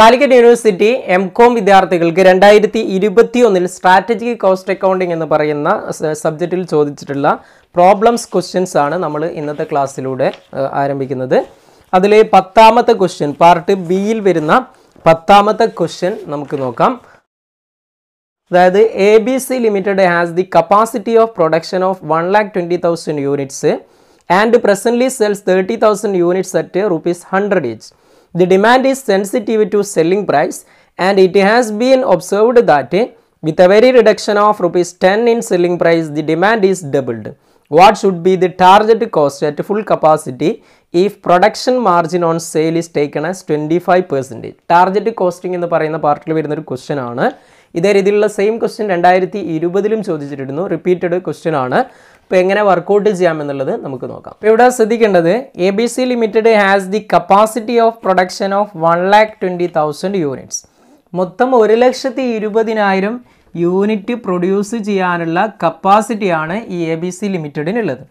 Calicut university M com വിദ്യാർത്ഥികൾക്ക് രണ്ടായിരത്തി ഇരുപത്തി ഒന്നിൽ സ്ട്രാറ്റജിക് കോസ്റ്റ് അക്കൗണ്ടിംഗ് എന്ന് പറയുന്ന സബ്ജക്റ്റിൽ ചോദിച്ചിട്ടുള്ള പ്രോബ്ലംസ് ക്വസ്റ്റ്യൻസ് ആണ് നമ്മൾ ഇന്നത്തെ ക്ലാസ്സിലൂടെ ആരംഭിക്കുന്നത് അതിൽ പത്താമത്തെ ക്വസ്റ്റ്യൻ പാർട്ട് ബിയിൽ വരുന്ന പത്താമത്തെ ക്വസ്റ്റ്യൻ നമുക്ക് നോക്കാം അതായത് A B C limited has the capacity of production of one lakh twenty thousand units and presently sells thirty thousand units at rupees hundred each The demand is sensitive to selling price and it has been observed that with a very reduction of rupees 10 in selling price, the demand is doubled. What should be the target cost at full capacity if production margin on sale is taken as 25 percentage? Target costing എന്ന് പറയുന്ന പാർട്ടിൽ വരുന്ന ഒരു question ആണ് ഇതേ രീതിയിലുള്ള same question രണ്ടായിരത്തി ഇരുപതിലും ചോദിച്ചിട്ടിരുന്നു repeated question ആണ് അപ്പോൾ എങ്ങനെ വർക്കൗട്ട് ചെയ്യാമെന്നുള്ളത് നമുക്ക് നോക്കാം അപ്പോൾ ഇവിടെ ശ്രദ്ധിക്കേണ്ടത് A B C limited has the capacity of production of one lakh twenty thousand units മൊത്തം ഒരു ലക്ഷത്തി ഇരുപതിനായിരം യൂണിറ്റ് പ്രൊഡ്യൂസ് ചെയ്യാനുള്ള കപ്പാസിറ്റിയാണ് ഈ എ ബി സി ലിമിറ്റഡിനുള്ളത്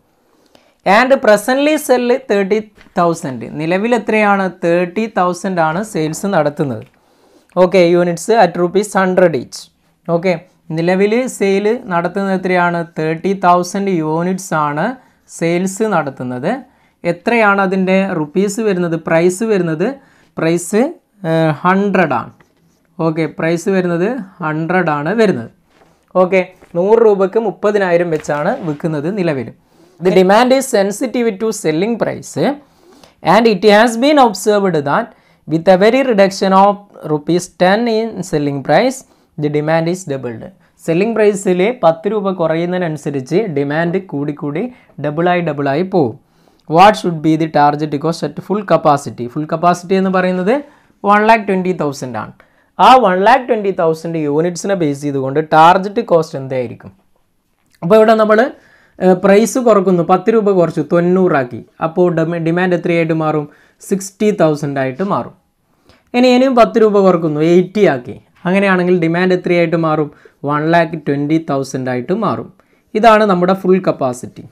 and presently sell thirty thousand നിലവിൽ എത്രയാണ് തേർട്ടി തൗസൻഡ് ആണ് സെയിൽസ് നടത്തുന്നത് okay units at rupees hundred each okay നിലവിൽ സെയിൽ നടത്തുന്നത് എത്രയാണ് തേർട്ടി തൗസൻഡ് യൂണിറ്റ്സ് ആണ് സെയിൽസ് നടത്തുന്നത് എത്രയാണ് അതിൻ്റെ റുപ്പീസ് വരുന്നത് പ്രൈസ് വരുന്നത് പ്രൈസ് ഹൺഡ്രഡ് ആണ് ഓക്കെ പ്രൈസ് വരുന്നത് ഹൺഡ്രഡ് ആണ് വരുന്നത് ഓക്കെ നൂറ് രൂപയ്ക്ക് മുപ്പതിനായിരം വെച്ചാണ് വിൽക്കുന്നത് നിലവിൽ the demand is sensitive to selling price and it has been observed that with a very reduction of rupees ten in selling price the demand is doubled selling പ്രൈസിൽ പത്ത് രൂപ കുറയുന്നതിനനുസരിച്ച് ഡിമാൻഡ് കൂടിക്കൂടി ഡബിളായി ഡബിളായി പോകും what should be the target cost at full capacity full capacity എന്ന് പറയുന്നത് വൺ ലാക്ക് ട്വൻറ്റി തൗസൻഡ് ആണ് ആ വൺ ലാക്ക് ട്വൻറ്റി തൗസൻഡ് യൂണിറ്റ്സിനെ ബേസ് ചെയ്തുകൊണ്ട് ടാർജറ്റ് കോസ്റ്റ് എന്തായിരിക്കും അപ്പോൾ ഇവിടെ നമ്മൾ പ്രൈസ് കുറക്കുന്നു പത്ത് രൂപ കുറച്ചു തൊണ്ണൂറാക്കി അപ്പോൾ ഡിമാൻഡ് എത്രയായിട്ട് മാറും സിക്സ്റ്റി തൗസൻഡായിട്ട് ആയിട്ട് മാറും ഇനി ഇനിയും പത്ത് രൂപ കുറക്കുന്നു എയ്റ്റി ആക്കി അങ്ങനെയാണെങ്കിൽ ഡിമാൻഡ് എത്രയായിട്ട് മാറും വൺ ലാക്ക് ട്വൻറ്റി തൗസൻഡ് ആയിട്ട് മാറും ഇതാണ് നമ്മുടെ full capacity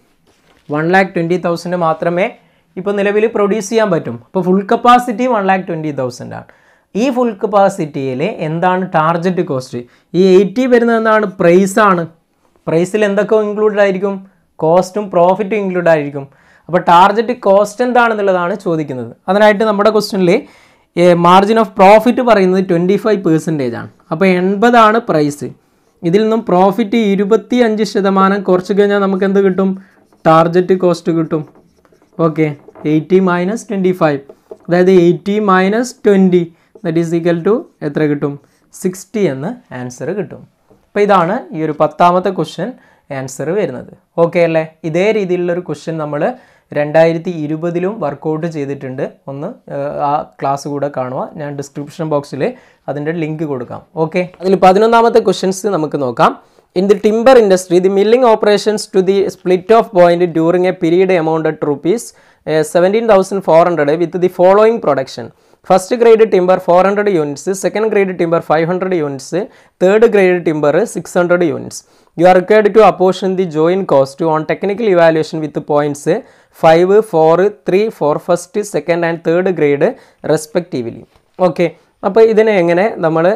one lakh twenty thousand മാത്രമേ ഇപ്പോൾ നിലവിൽ പ്രൊഡ്യൂസ് ചെയ്യാൻ പറ്റും അപ്പോൾ full capacity one lakh twenty thousand ആണ് ഈ ഫുൾ കപ്പാസിറ്റിയിൽ എന്താണ് ടാർജറ്റ് കോസ്റ്റ് ഈ എയ്റ്റി വരുന്നത് എന്താണ് പ്രൈസാണ് പ്രൈസിൽ എന്തൊക്കെ ഇൻക്ലൂഡഡ് ആയിരിക്കും കോസ്റ്റും പ്രോഫിറ്റും ഇൻക്ലൂഡ് ആയിരിക്കും അപ്പോൾ ടാർജറ്റ് കോസ്റ്റ് എന്താണെന്നുള്ളതാണ് ചോദിക്കുന്നത് അതിനായിട്ട് നമ്മുടെ ക്വസ്റ്റ്യനിൽ മാർജിൻ ഓഫ് പ്രോഫിറ്റ് പറയുന്നത് ട്വൻറ്റി ഫൈവ് പേഴ്സൻറ്റേജ് ആണ് അപ്പോൾ എൺപതാണ് പ്രൈസ് ഇതിൽ നിന്നും പ്രോഫിറ്റ് ഇരുപത്തി അഞ്ച് ശതമാനം കുറച്ച് കഴിഞ്ഞാൽ നമുക്ക് എന്ത് കിട്ടും ടാർജറ്റ് കോസ്റ്റ് കിട്ടും okay eighty minus twenty five അതായത് eighty minus twenty that is equal to എത്ര കിട്ടും സിക്സ്റ്റി എന്ന് ആൻസർ കിട്ടും അപ്പോൾ ഇതാണ് ഈ ഒരു പത്താമത്തെ ക്വസ്റ്റ്യൻ ആൻസർ വരുന്നത് ഓക്കെ അല്ലേ ഇതേ രീതിയിലുള്ളൊരു ക്വസ്റ്റ്യൻ നമ്മൾ രണ്ടായിരത്തി ഇരുപതിലും വർക്കൗട്ട് ചെയ്തിട്ടുണ്ട് ഒന്ന് ആ ക്ലാസ് കൂടെ കാണുക ഞാൻ ഡിസ്ക്രിപ്ഷൻ ബോക്സിൽ അതിൻ്റെ ലിങ്ക് കൊടുക്കാം ഓക്കെ അതിൽ പതിനൊന്നാമത്തെ ക്വസ്റ്റ്യൻസ് നമുക്ക് നോക്കാം in the timber industry the milling operations to the split of point during a period amount rupees seventeen thousand four hundred with the following production first grade timber four hundred units second grade timber five hundred units third grade timber six hundred units you are required to apportion the join cost on technical evaluation with points five four three four first second and third grade respectively okay അപ്പോൾ ഇതിനെ എങ്ങനെ നമ്മൾ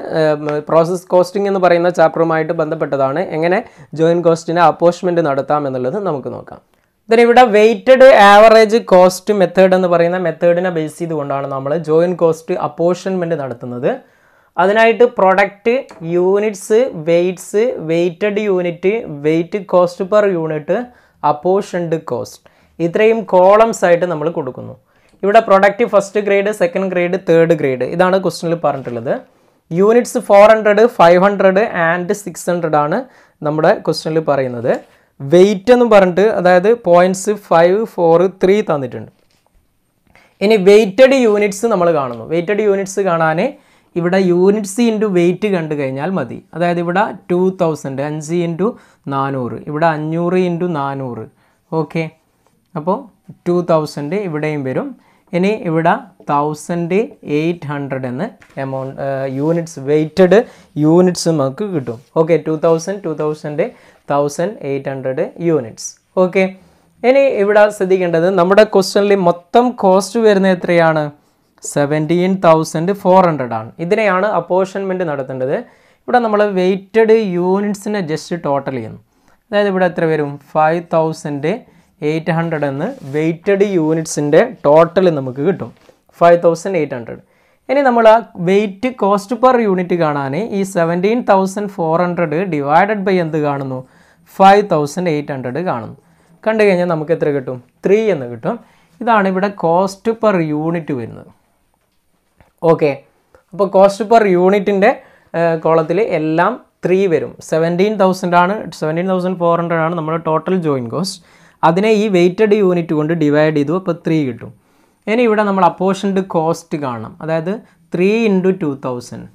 process costing എന്ന് പറയുന്ന ചാപ്റ്ററുമായിട്ട് ബന്ധപ്പെട്ടതാണ് എങ്ങനെ join കോസ്റ്റിന് അപ്പോഷ്മെൻറ്റ് നടത്താം എന്നുള്ളത് നമുക്ക് നോക്കാം ദെൻ ഇവിടെ വെയ്റ്റഡ് ആവറേജ് കോസ്റ്റ് മെത്തേഡ് എന്ന് പറയുന്ന മെത്തേഡിനെ ബേസ് ചെയ്തുകൊണ്ടാണ് നമ്മൾ ജോയിൻ കോസ്റ്റ് അപ്പോർഷൻമെൻറ്റ് നടത്തുന്നത് അതിനായിട്ട് product units weights weighted unit weight cost per unit apportioned cost ഇത്രയും കോളംസ് ആയിട്ട് നമ്മൾ കൊടുക്കുന്നു ഇവിടെ product first grade second grade third grade ഇതാണ് ക്വസ്റ്റിനിൽ പറഞ്ഞിട്ടുള്ളത് units four hundred five hundred and six hundred ആണ് നമ്മുടെ ക്വസ്റ്റനിൽ പറയുന്നത് വെയിറ്റ് എന്ന് പറഞ്ഞിട്ട് അതായത് പോയിൻറ്റ്സ് ഫൈവ് ഫോർ ത്രീ തന്നിട്ടുണ്ട് ഇനി വെയ്റ്റഡ് യൂണിറ്റ്സ് നമ്മൾ കാണുന്നു വെയ്റ്റഡ് യൂണിറ്റ്സ് കാണാൻ ഇവിടെ യൂണിറ്റ്സ് ഇൻറ്റു വെയ്റ്റ് കണ്ടു കഴിഞ്ഞാൽ മതി അതായത് ഇവിടെ ടു തൗസൻഡ് അഞ്ച് ഇൻറ്റു നാനൂറ് ഇവിടെ അഞ്ഞൂറ് ഇൻറ്റു നാനൂറ് ഓക്കെ അപ്പോൾ ടു തൗസൻഡ് ഇവിടെയും വരും ഇനി ഇവിടെ തൗസൻഡ് എയ്റ്റ് ഹൺഡ്രഡ് എന്ന് എമൗണ്ട് യൂണിറ്റ്സ് വെയ്റ്റഡ് യൂണിറ്റ്സ് നമുക്ക് കിട്ടും okay two thousand two thousand thousand eight hundred units okay ഇനി ഇവിടെ ശ്രദ്ധിക്കേണ്ടത് നമ്മുടെ ക്വസ്റ്റനിൽ മൊത്തം കോസ്റ്റ് വരുന്നത് എത്രയാണ് സെവൻറ്റീൻ തൗസൻഡ് ഫോർ ഹൺഡ്രഡ് ആണ് ഇതിനെയാണ് അപ്പോർഷൻമെൻറ്റ് നടത്തേണ്ടത് ഇവിടെ നമ്മൾ വെയ്റ്റഡ് യൂണിറ്റ്സിനെ ജസ്റ്റ് ടോട്ടൽ ചെയ്യുന്നു അതായത് ഇവിടെ എത്ര വരും ഫൈവ് തൗസൻഡ് എയ്റ്റ് ഹൺഡ്രഡ് എന്ന് വെയ്റ്റഡ് യൂണിറ്റ്സിൻ്റെ ടോട്ടൽ നമുക്ക് കിട്ടും ഫൈവ് തൗസൻഡ് എയ്റ്റ് ഹൺഡ്രഡ് ഇനി നമ്മൾ ആ വെയ്റ്റ് കോസ്റ്റ് പെർ യൂണിറ്റ് കാണാൻ ഈ seventeen thousand four hundred divided by എന്ത് കാണുന്നു ഫൈവ് തൗസൻഡ് എയ്റ്റ് ഹൺഡ്രഡ് കാണുന്നു കണ്ടു കഴിഞ്ഞാൽ നമുക്ക് എത്ര കിട്ടും ത്രീ എന്ന് കിട്ടും ഇതാണ് ഇവിടെ കോസ്റ്റ് പെർ യൂണിറ്റ് വരുന്നത് ഓക്കെ അപ്പോൾ കോസ്റ്റ് പെർ യൂണിറ്റിൻ്റെ കോളത്തിൽ എല്ലാം ത്രീ വരും സെവൻറ്റീൻ തൗസൻഡ് ആണ് സെവൻറ്റീൻ തൗസൻഡ് ഫോർ ഹൺഡ്രഡ് ആണ് നമ്മുടെ ടോട്ടൽ ജോയിൻ കോസ്റ്റ് അതിനെ ഈ വെയ്റ്റഡ് യൂണിറ്റ് കൊണ്ട് ഡിവൈഡ് ചെയ്തു അപ്പോൾ ത്രീ കിട്ടും ഇനി ഇവിടെ നമ്മൾ അപ്പോഷൻഡ് കോസ്റ്റ് കാണണം അതായത് three into two thousand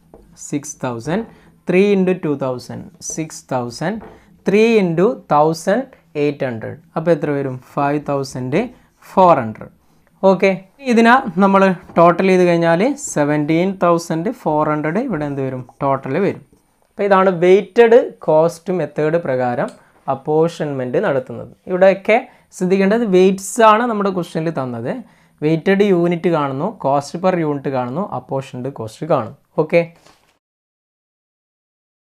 six thousand three into two thousand six thousand three into thousand eight hundred അപ്പോൾ എത്ര വരും five thousand four hundred okay ഇതിനാ നമ്മൾ ടോട്ടൽ ചെയ്ത് കഴിഞ്ഞാൽ സെവൻറ്റീൻ തൗസൻഡ് ഫോർ ഹൺഡ്രഡ് ഇവിടെ എന്ത് വരും ടോട്ടൽ വരും അപ്പോൾ ഇതാണ് വെയ്റ്റഡ് കോസ്റ്റ് മെത്തേഡ് പ്രകാരം അപ്പോഷൻമെൻറ്റ് നടത്തുന്നത് ഇവിടെയൊക്കെ ശ്രദ്ധിക്കേണ്ടത് വെയ്റ്റ്സ് ആണ് നമ്മുടെ ക്വസ്റ്റ്യനിൽ തന്നത് വെയ്റ്റഡ് യൂണിറ്റ് കാണുന്നു കോസ്റ്റ് പെർ യൂണിറ്റ് കാണുന്നു അപ്പോഷൻഡ് കോസ്റ്റ് കാണുന്നു ഓക്കെ